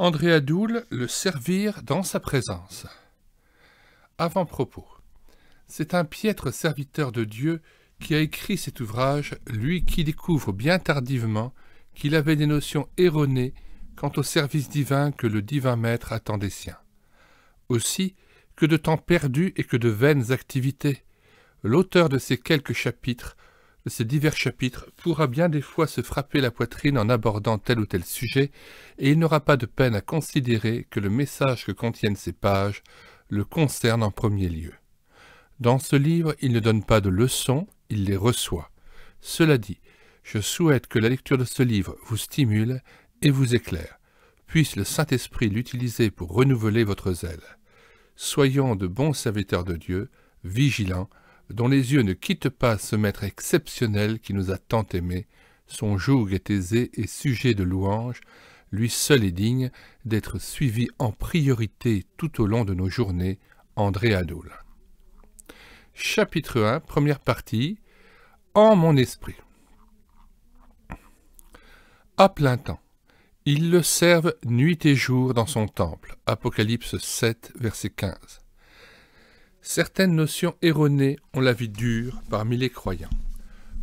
André Adoul le servir dans sa présence. Avant-propos. C'est un piètre serviteur de Dieu qui a écrit cet ouvrage, lui qui découvre bien tardivement qu'il avait des notions erronées quant au service divin que le divin maître attend des siens. Aussi, que de temps perdu et que de vaines activités. L'auteur de ces quelques chapitres ces divers chapitres pourra bien des fois se frapper la poitrine en abordant tel ou tel sujet, et il n'aura pas de peine à considérer que le message que contiennent ces pages le concerne en premier lieu. Dans ce livre, il ne donne pas de leçons, il les reçoit. Cela dit, je souhaite que la lecture de ce livre vous stimule et vous éclaire. Puisse le Saint-Esprit l'utiliser pour renouveler votre zèle. Soyons de bons serviteurs de Dieu, vigilants dont les yeux ne quittent pas ce maître exceptionnel qui nous a tant aimés, son joug est aisé et sujet de louange, lui seul est digne d'être suivi en priorité tout au long de nos journées, André Adoul. Chapitre 1, première partie, En mon esprit. À plein temps, ils le servent nuit et jour dans son temple. Apocalypse 7, verset 15. Certaines notions erronées ont la vie dure parmi les croyants.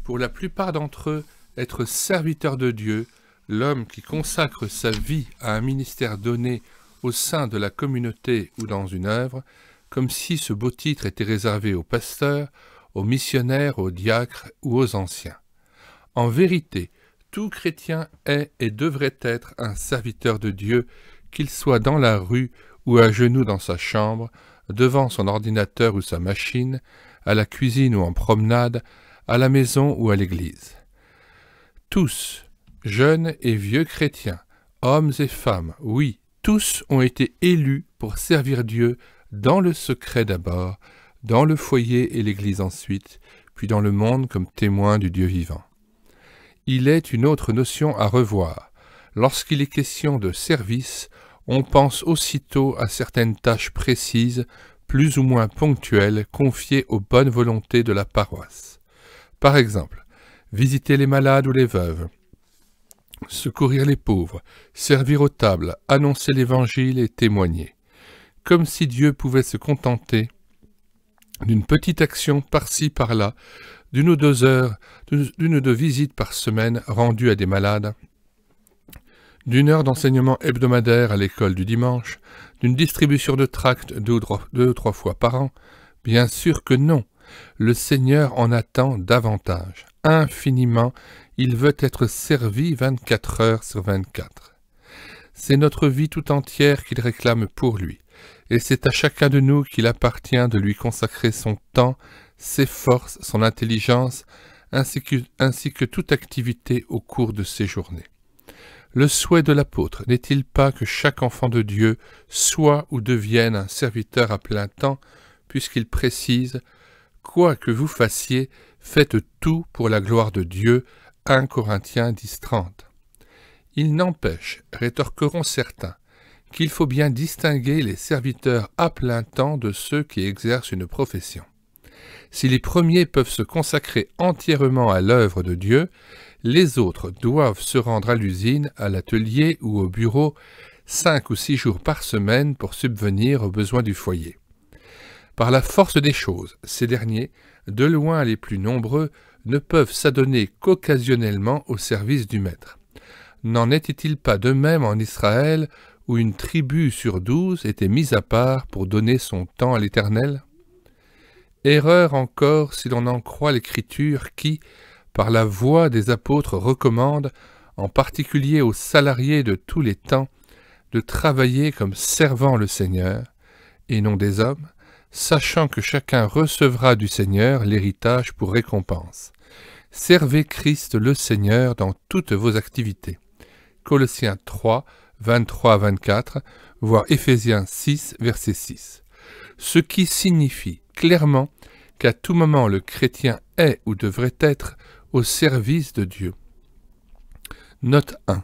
Pour la plupart d'entre eux, être serviteur de Dieu, l'homme qui consacre sa vie à un ministère donné au sein de la communauté ou dans une œuvre, comme si ce beau titre était réservé aux pasteurs, aux missionnaires, aux diacres ou aux anciens. En vérité, tout chrétien est et devrait être un serviteur de Dieu, qu'il soit dans la rue ou à genoux dans sa chambre, devant son ordinateur ou sa machine, à la cuisine ou en promenade, à la maison ou à l'église. Tous, jeunes et vieux chrétiens, hommes et femmes, oui, tous ont été élus pour servir Dieu dans le secret d'abord, dans le foyer et l'Église ensuite, puis dans le monde comme témoin du Dieu vivant. Il est une autre notion à revoir. Lorsqu'il est question de service, on pense aussitôt à certaines tâches précises, plus ou moins ponctuelles, confiées aux bonnes volontés de la paroisse. Par exemple, visiter les malades ou les veuves, secourir les pauvres, servir aux tables, annoncer l'Évangile et témoigner. Comme si Dieu pouvait se contenter d'une petite action par-ci par-là, d'une ou deux heures, d'une ou deux visites par semaine rendues à des malades, d'une heure d'enseignement hebdomadaire à l'école du dimanche, d'une distribution de tracts deux ou, trois, fois par an Bien sûr que non. Le Seigneur en attend davantage, infiniment. Il veut être servi 24 heures sur 24. C'est notre vie tout entière qu'il réclame pour lui, et c'est à chacun de nous qu'il appartient de lui consacrer son temps, ses forces, son intelligence, ainsi que toute activité au cours de ses journées. Le souhait de l'apôtre n'est-il pas que chaque enfant de Dieu soit ou devienne un serviteur à plein temps, puisqu'il précise Quoi que vous fassiez, faites tout pour la gloire de Dieu. 1 Corinthiens 10, Il n'empêche, rétorqueront certains, qu'il faut bien distinguer les serviteurs à plein temps de ceux qui exercent une profession. Si les premiers peuvent se consacrer entièrement à l'œuvre de Dieu, les autres doivent se rendre à l'usine, à l'atelier ou au bureau cinq ou six jours par semaine pour subvenir aux besoins du foyer. Par la force des choses, ces derniers, de loin les plus nombreux, ne peuvent s'adonner qu'occasionnellement au service du maître. N'en était-il pas de même en Israël, où une tribu sur douze était mise à part pour donner son temps à l'Éternel Erreur encore si l'on en croit l'Écriture qui, par la voix des apôtres recommande, en particulier aux salariés de tous les temps, de travailler comme servant le Seigneur, et non des hommes, sachant que chacun recevra du Seigneur l'héritage pour récompense. Servez Christ le Seigneur dans toutes vos activités. Colossiens 3, 23 24, voire Éphésiens 6, verset 6. Ce qui signifie clairement qu'à tout moment le chrétien est ou devrait être au service de Dieu. Note 1.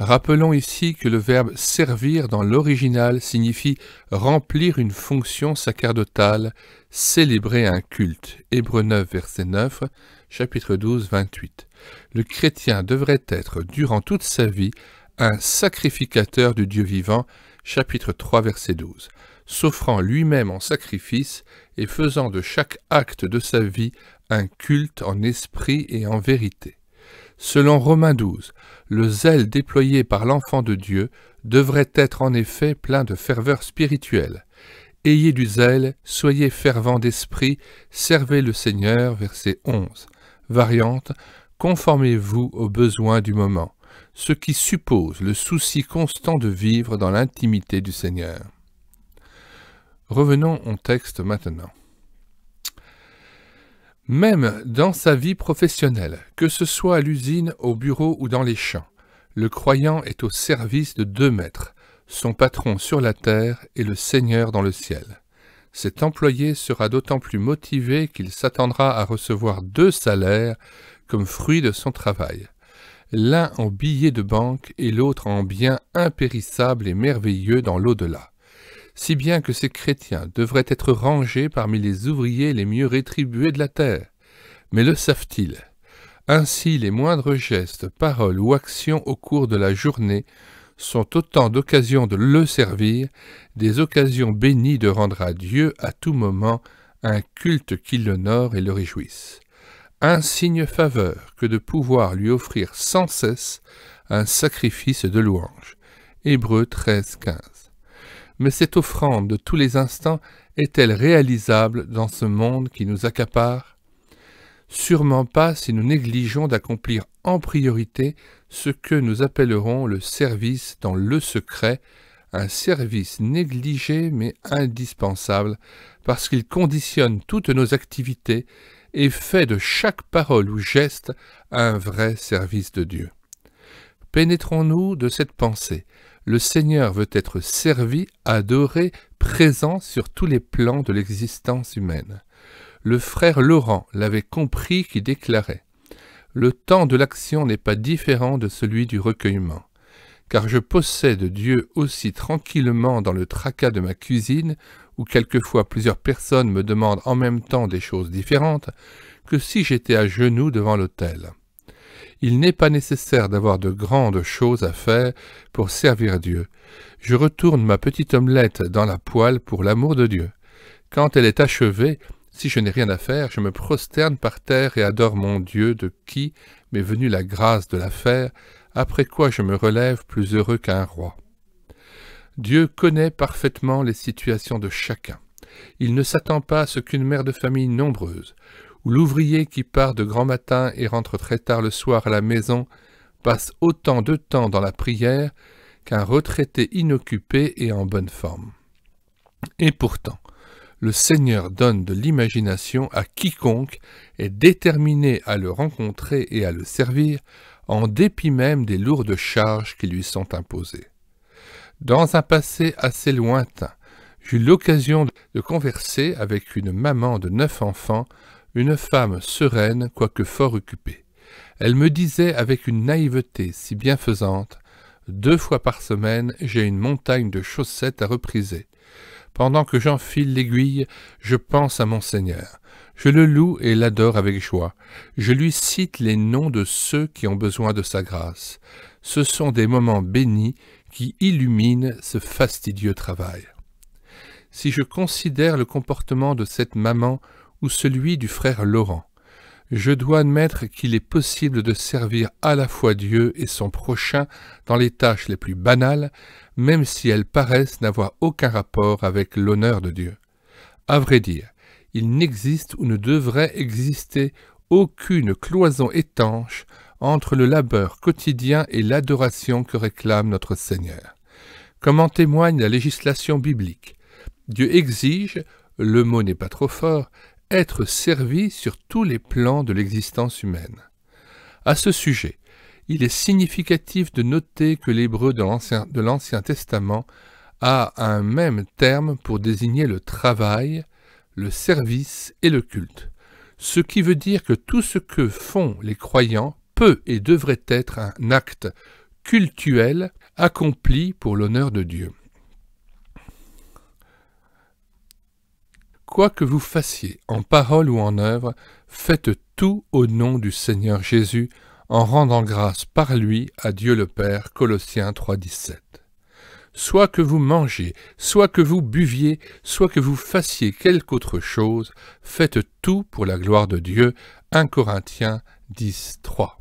Rappelons ici que le verbe servir dans l'original signifie remplir une fonction sacerdotale, célébrer un culte. Hébreu 9, verset 9, chapitre 12, 28. Le chrétien devrait être, durant toute sa vie, un sacrificateur du Dieu vivant, chapitre 3, verset 12, s'offrant lui-même en sacrifice et faisant de chaque acte de sa vie un culte en esprit et en vérité. Selon Romains 12, le zèle déployé par l'enfant de Dieu devrait être en effet plein de ferveur spirituelle. Ayez du zèle, soyez fervents d'esprit, servez le Seigneur, verset 11. Variante, conformez-vous aux besoins du moment, ce qui suppose le souci constant de vivre dans l'intimité du Seigneur. Revenons au texte maintenant. Même dans sa vie professionnelle, que ce soit à l'usine, au bureau ou dans les champs, le croyant est au service de deux maîtres, son patron sur la terre et le Seigneur dans le ciel. Cet employé sera d'autant plus motivé qu'il s'attendra à recevoir deux salaires comme fruit de son travail, l'un en billets de banque et l'autre en biens impérissables et merveilleux dans l'au-delà si bien que ces chrétiens devraient être rangés parmi les ouvriers les mieux rétribués de la terre. Mais le savent-ils Ainsi, les moindres gestes, paroles ou actions au cours de la journée sont autant d'occasions de le servir, des occasions bénies de rendre à Dieu à tout moment un culte qui l'honore et le réjouisse. Un signe faveur que de pouvoir lui offrir sans cesse un sacrifice de louange. Hébreux 13, mais cette offrande de tous les instants est-elle réalisable dans ce monde qui nous accapare Sûrement pas si nous négligeons d'accomplir en priorité ce que nous appellerons le service dans le secret, un service négligé mais indispensable, parce qu'il conditionne toutes nos activités et fait de chaque parole ou geste un vrai service de Dieu. Pénétrons-nous de cette pensée, le Seigneur veut être servi, adoré, présent sur tous les plans de l'existence humaine. Le frère Laurent l'avait compris qui déclarait Le temps de l'action n'est pas différent de celui du recueillement, car je possède Dieu aussi tranquillement dans le tracas de ma cuisine, où quelquefois plusieurs personnes me demandent en même temps des choses différentes, que si j'étais à genoux devant l'autel. Il n'est pas nécessaire d'avoir de grandes choses à faire pour servir Dieu. Je retourne ma petite omelette dans la poêle pour l'amour de Dieu. Quand elle est achevée, si je n'ai rien à faire, je me prosterne par terre et adore mon Dieu de qui m'est venue la grâce de la faire, après quoi je me relève plus heureux qu'un roi. Dieu connaît parfaitement les situations de chacun. Il ne s'attend pas à ce qu'une mère de famille nombreuse, où l'ouvrier qui part de grand matin et rentre très tard le soir à la maison passe autant de temps dans la prière qu'un retraité inoccupé et en bonne forme. Et pourtant, le Seigneur donne de l'imagination à quiconque est déterminé à le rencontrer et à le servir, en dépit même des lourdes charges qui lui sont imposées. Dans un passé assez lointain, j'eus l'occasion de converser avec une maman de neuf enfants une femme sereine, quoique fort occupée. Elle me disait avec une naïveté si bienfaisante Deux fois par semaine, j'ai une montagne de chaussettes à repriser. Pendant que j'enfile l'aiguille, je pense à mon Seigneur. Je le loue et l'adore avec joie. Je lui cite les noms de ceux qui ont besoin de sa grâce. Ce sont des moments bénis qui illuminent ce fastidieux travail. Si je considère le comportement de cette maman ou celui du frère Laurent. Je dois admettre qu'il est possible de servir à la fois Dieu et son prochain dans les tâches les plus banales, même si elles paraissent n'avoir aucun rapport avec l'honneur de Dieu. À vrai dire, il n'existe ou ne devrait exister aucune cloison étanche entre le labeur quotidien et l'adoration que réclame notre Seigneur. Comme en témoigne la législation biblique, Dieu exige, le mot n'est pas trop fort, être servi sur tous les plans de l'existence humaine. À ce sujet, il est significatif de noter que l'hébreu de l'Ancien Testament a un même terme pour désigner le travail, le service et le culte, ce qui veut dire que tout ce que font les croyants peut et devrait être un acte cultuel accompli pour l'honneur de Dieu. quoi que vous fassiez, en parole ou en œuvre, faites tout au nom du Seigneur Jésus, en rendant grâce par lui à Dieu le Père. Colossiens 3.17. Soit que vous mangiez, soit que vous buviez, soit que vous fassiez quelque autre chose, faites tout pour la gloire de Dieu. 1 Corinthiens 10.3.